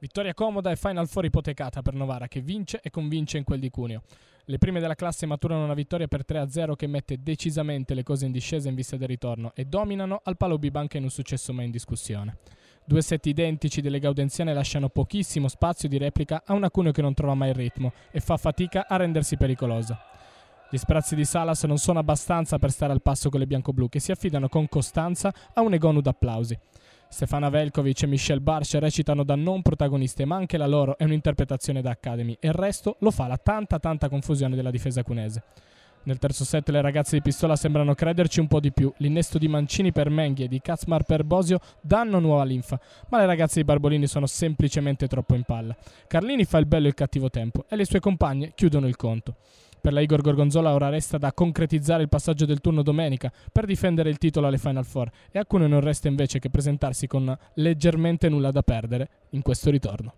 Vittoria comoda e Final Four ipotecata per Novara che vince e convince in quel di Cuneo. Le prime della classe maturano una vittoria per 3-0 che mette decisamente le cose in discesa in vista del ritorno e dominano al palo Bibanca in un successo mai in discussione. Due set identici delle gaudenziane lasciano pochissimo spazio di replica a un Cuneo che non trova mai il ritmo e fa fatica a rendersi pericolosa. Gli sprazzi di Salas non sono abbastanza per stare al passo con le bianco-blu che si affidano con costanza a un egonu d'applausi. applausi. Stefana Velkovic e Michelle Barcia recitano da non protagoniste, ma anche la loro è un'interpretazione da Academy e il resto lo fa la tanta tanta confusione della difesa cunese. Nel terzo set le ragazze di Pistola sembrano crederci un po' di più. L'innesto di Mancini per Menghi e di Katzmar per Bosio danno nuova linfa, ma le ragazze di Barbolini sono semplicemente troppo in palla. Carlini fa il bello e il cattivo tempo e le sue compagne chiudono il conto. Per la Igor Gorgonzola ora resta da concretizzare il passaggio del turno domenica per difendere il titolo alle Final Four e a Cuneo non resta invece che presentarsi con leggermente nulla da perdere in questo ritorno.